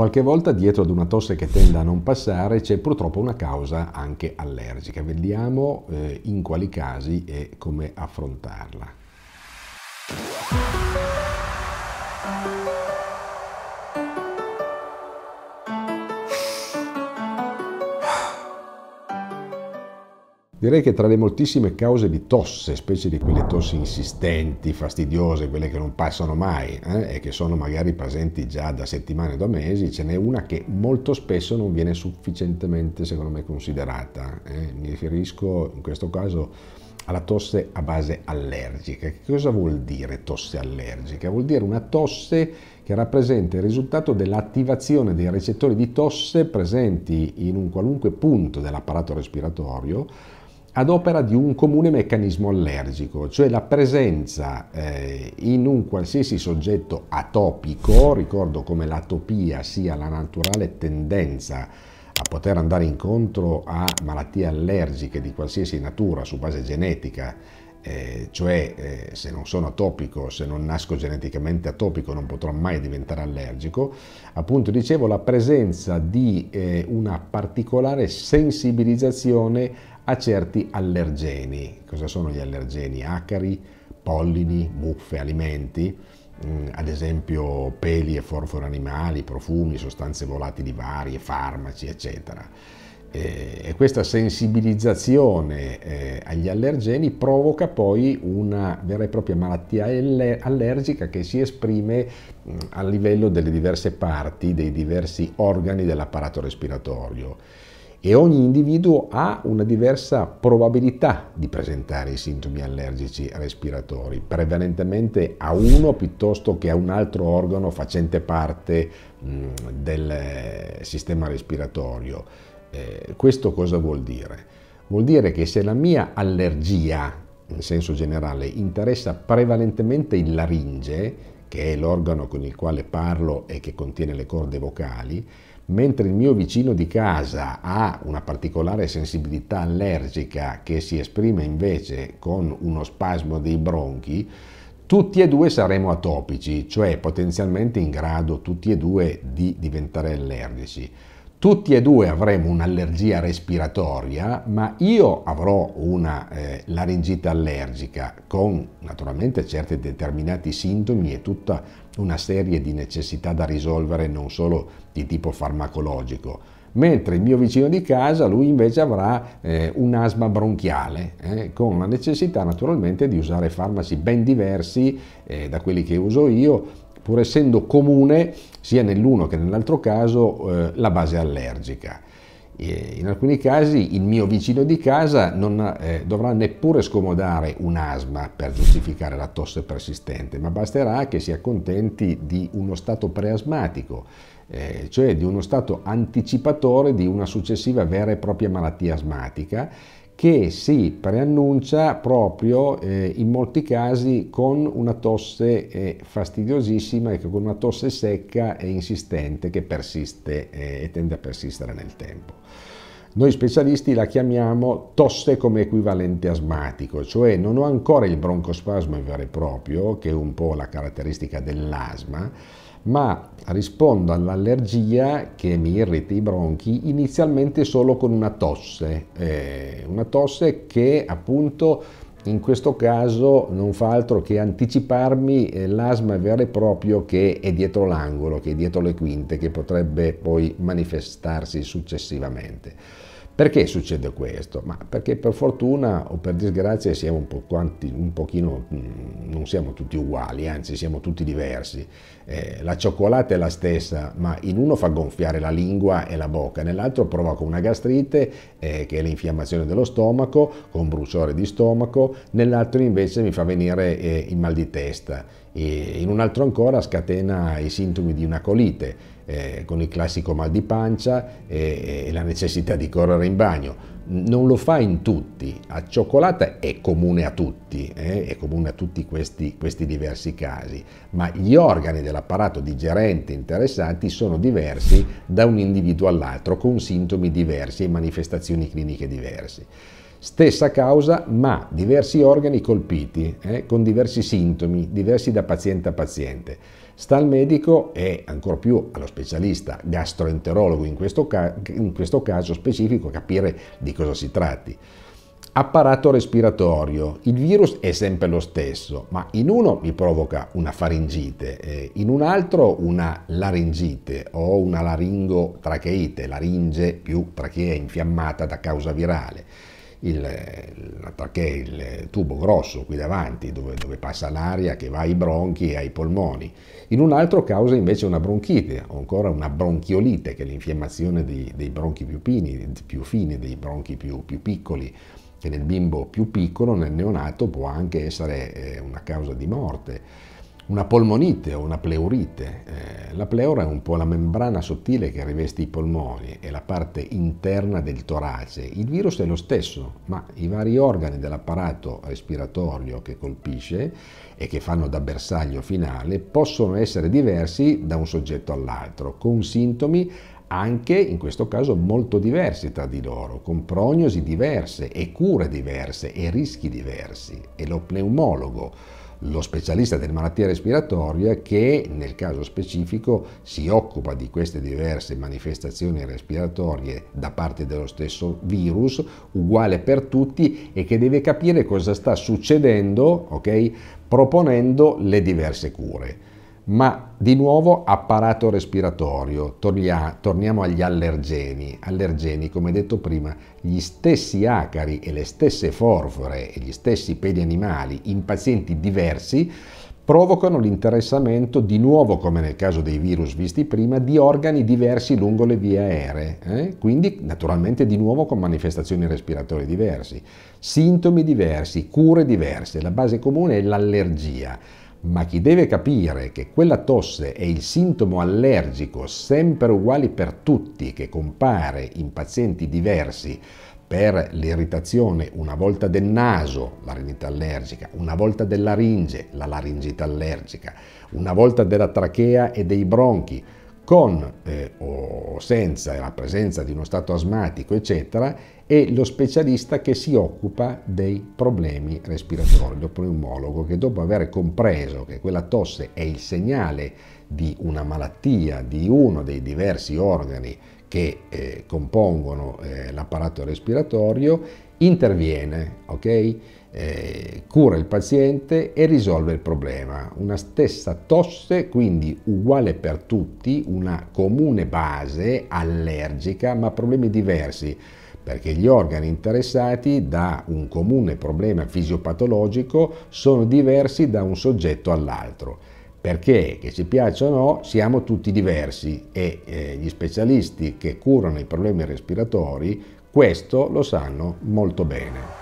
Qualche volta dietro ad una tosse che tende a non passare c'è purtroppo una causa anche allergica. Vediamo eh, in quali casi e come affrontarla. Direi che tra le moltissime cause di tosse, specie di quelle tossi insistenti, fastidiose, quelle che non passano mai eh, e che sono magari presenti già da settimane o da mesi, ce n'è una che molto spesso non viene sufficientemente, secondo me, considerata. Eh. Mi riferisco in questo caso alla tosse a base allergica. Che cosa vuol dire tosse allergica? Vuol dire una tosse che rappresenta il risultato dell'attivazione dei recettori di tosse presenti in un qualunque punto dell'apparato respiratorio ad opera di un comune meccanismo allergico, cioè la presenza eh, in un qualsiasi soggetto atopico, ricordo come l'atopia sia la naturale tendenza a poter andare incontro a malattie allergiche di qualsiasi natura su base genetica, eh, cioè eh, se non sono atopico, se non nasco geneticamente atopico non potrò mai diventare allergico, appunto dicevo la presenza di eh, una particolare sensibilizzazione a certi allergeni. Cosa sono gli allergeni? Acari, pollini, muffe, alimenti, mm, ad esempio peli e forfori animali, profumi, sostanze volatili varie, farmaci, eccetera. E questa sensibilizzazione eh, agli allergeni provoca poi una vera e propria malattia allergica che si esprime mm, a livello delle diverse parti, dei diversi organi dell'apparato respiratorio e ogni individuo ha una diversa probabilità di presentare i sintomi allergici respiratori, prevalentemente a uno piuttosto che a un altro organo facente parte mh, del eh, sistema respiratorio. Eh, questo cosa vuol dire? Vuol dire che se la mia allergia, in senso generale, interessa prevalentemente il laringe, che è l'organo con il quale parlo e che contiene le corde vocali, mentre il mio vicino di casa ha una particolare sensibilità allergica che si esprime invece con uno spasmo dei bronchi, tutti e due saremo atopici, cioè potenzialmente in grado tutti e due di diventare allergici. Tutti e due avremo un'allergia respiratoria, ma io avrò una eh, laringite allergica con naturalmente certi determinati sintomi e tutta una serie di necessità da risolvere non solo di tipo farmacologico mentre il mio vicino di casa lui invece avrà eh, un'asma bronchiale eh, con la necessità naturalmente di usare farmaci ben diversi eh, da quelli che uso io pur essendo comune sia nell'uno che nell'altro caso eh, la base allergica. E in alcuni casi il mio vicino di casa non eh, dovrà neppure scomodare un asma per giustificare la tosse persistente, ma basterà che si accontenti di uno stato preasmatico, eh, cioè di uno stato anticipatore di una successiva vera e propria malattia asmatica che si preannuncia proprio eh, in molti casi con una tosse eh, fastidiosissima e con una tosse secca e insistente che persiste eh, e tende a persistere nel tempo. Noi specialisti la chiamiamo tosse come equivalente asmatico, cioè non ho ancora il broncospasmo vero e proprio, che è un po' la caratteristica dell'asma, ma rispondo all'allergia che mi irrita i bronchi inizialmente solo con una tosse, eh, una tosse che appunto in questo caso non fa altro che anticiparmi eh, l'asma vero e proprio che è dietro l'angolo, che è dietro le quinte, che potrebbe poi manifestarsi successivamente. Perché succede questo? Ma perché per fortuna o per disgrazia siamo un, po quanti, un pochino, mm, non siamo tutti uguali, anzi siamo tutti diversi. Eh, la cioccolata è la stessa, ma in uno fa gonfiare la lingua e la bocca, nell'altro provoca una gastrite, eh, che è l'infiammazione dello stomaco, con bruciore di stomaco, nell'altro invece mi fa venire eh, il mal di testa, e in un altro ancora scatena i sintomi di una colite eh, con il classico mal di pancia e, e la necessità di correre in bagno non lo fa in tutti, a cioccolata è comune a tutti, eh? è comune a tutti questi, questi, diversi casi, ma gli organi dell'apparato digerente interessati sono diversi da un individuo all'altro, con sintomi diversi e manifestazioni cliniche diverse. Stessa causa ma diversi organi colpiti, eh, con diversi sintomi, diversi da paziente a paziente. Sta al medico e ancor più allo specialista gastroenterologo in questo, ca- in questo caso specifico capire di cosa si tratti. Apparato respiratorio. Il virus è sempre lo stesso, ma in uno mi provoca una faringite, in un altro una laringite o una laringotracheite, laringe più trachea infiammata da causa virale il, perché il tubo grosso qui davanti dove, dove, passa l'aria che va ai bronchi e ai polmoni, in un altro causa invece una bronchite o ancora una bronchiolite che è l'infiammazione dei, dei bronchi più, pini, più, fini, dei bronchi più, più, piccoli che nel bimbo più piccolo, nel neonato, può anche essere eh, una causa di morte una polmonite o una pleurite. Eh, la pleura è un po' la membrana sottile che riveste i polmoni e la parte interna del torace. Il virus è lo stesso, ma i vari organi dell'apparato respiratorio che colpisce e che fanno da bersaglio finale possono essere diversi da un soggetto all'altro, con sintomi anche in questo caso molto diversi tra di loro, con prognosi diverse e cure diverse e rischi diversi. E lo pneumologo lo specialista delle malattie respiratorie che nel caso specifico si occupa di queste diverse manifestazioni respiratorie da parte dello stesso virus, uguale per tutti e che deve capire cosa sta succedendo, ok? proponendo le diverse cure ma di nuovo apparato respiratorio. torniamo agli allergeni. Allergeni, come detto prima, gli stessi acari e le stesse forfore e gli stessi peli animali in pazienti diversi provocano l'interessamento, di nuovo come nel caso dei virus visti prima, di organi diversi lungo le vie aeree, eh? quindi naturalmente di nuovo con manifestazioni respiratorie diverse, sintomi diversi, cure diverse. La base comune è l'allergia ma chi deve capire che quella tosse è il sintomo allergico sempre uguale per tutti che compare in pazienti diversi per l'irritazione una volta del naso, la rinite allergica, una volta della laringe, la laringita allergica, una volta della trachea e dei bronchi, con eh, o senza la presenza di uno stato asmatico, eccetera, e lo specialista che si occupa dei problemi respiratori, lo pneumologo, che dopo aver compreso che quella tosse è il segnale di una malattia di uno dei diversi organi che eh, compongono eh, l'apparato respiratorio, interviene, ok? eh, cura il paziente e risolve il problema. Una stessa tosse, quindi uguale per tutti, una comune base allergica, ma problemi diversi perché gli organi interessati da un comune problema fisiopatologico sono diversi da un soggetto all'altro. Perché, che ci piaccia o no, siamo tutti diversi e eh, gli specialisti che curano i problemi respiratori questo lo sanno molto bene.